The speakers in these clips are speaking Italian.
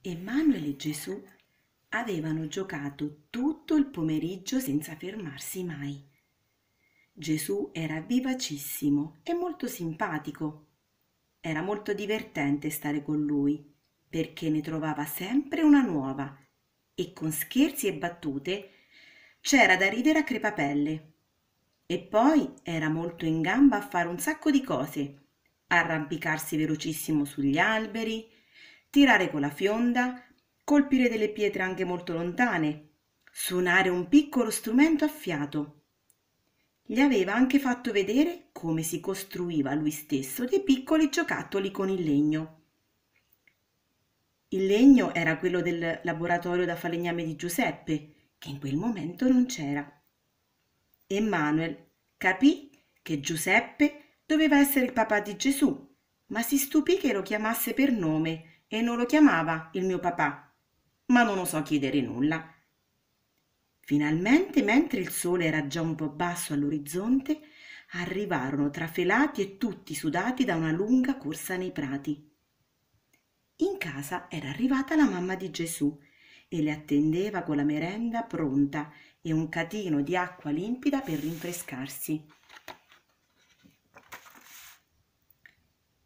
Emanuele e Gesù avevano giocato tutto il pomeriggio senza fermarsi mai. Gesù era vivacissimo e molto simpatico. Era molto divertente stare con lui, perché ne trovava sempre una nuova e con scherzi e battute c'era da ridere a crepapelle. E poi era molto in gamba a fare un sacco di cose, arrampicarsi velocissimo sugli alberi, tirare con la fionda, colpire delle pietre anche molto lontane, suonare un piccolo strumento a fiato. Gli aveva anche fatto vedere come si costruiva lui stesso dei piccoli giocattoli con il legno. Il legno era quello del laboratorio da falegname di Giuseppe, che in quel momento non c'era. E Manuel capì che Giuseppe doveva essere il papà di Gesù, ma si stupì che lo chiamasse per nome e non lo chiamava il mio papà, ma non osò chiedere nulla. Finalmente, mentre il sole era già un po' basso all'orizzonte, arrivarono trafelati e tutti sudati da una lunga corsa nei prati. In casa era arrivata la mamma di Gesù e le attendeva con la merenda pronta e un catino di acqua limpida per rinfrescarsi.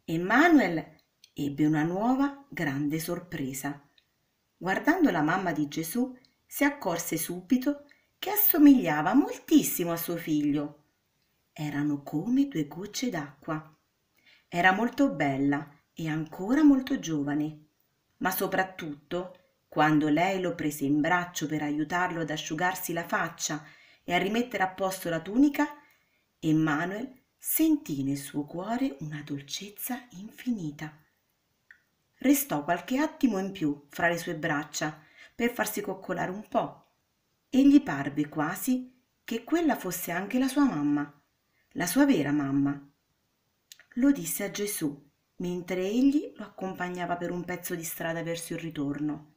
Emanuel ebbe una nuova grande sorpresa guardando la mamma di Gesù si accorse subito che assomigliava moltissimo a suo figlio erano come due gocce d'acqua era molto bella e ancora molto giovane ma soprattutto quando lei lo prese in braccio per aiutarlo ad asciugarsi la faccia e a rimettere a posto la tunica, Emmanuel sentì nel suo cuore una dolcezza infinita restò qualche attimo in più fra le sue braccia per farsi coccolare un po' e gli parve quasi che quella fosse anche la sua mamma, la sua vera mamma. Lo disse a Gesù mentre egli lo accompagnava per un pezzo di strada verso il ritorno.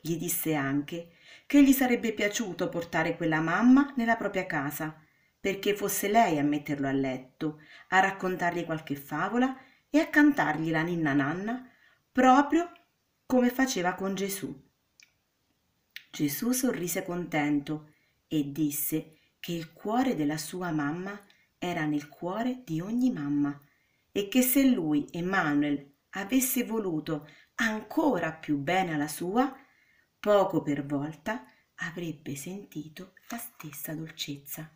Gli disse anche che gli sarebbe piaciuto portare quella mamma nella propria casa, perché fosse lei a metterlo a letto, a raccontargli qualche favola e a cantargli la ninna nanna proprio come faceva con Gesù. Gesù sorrise contento e disse che il cuore della sua mamma era nel cuore di ogni mamma e che se lui, Emanuel, avesse voluto ancora più bene alla sua, poco per volta avrebbe sentito la stessa dolcezza.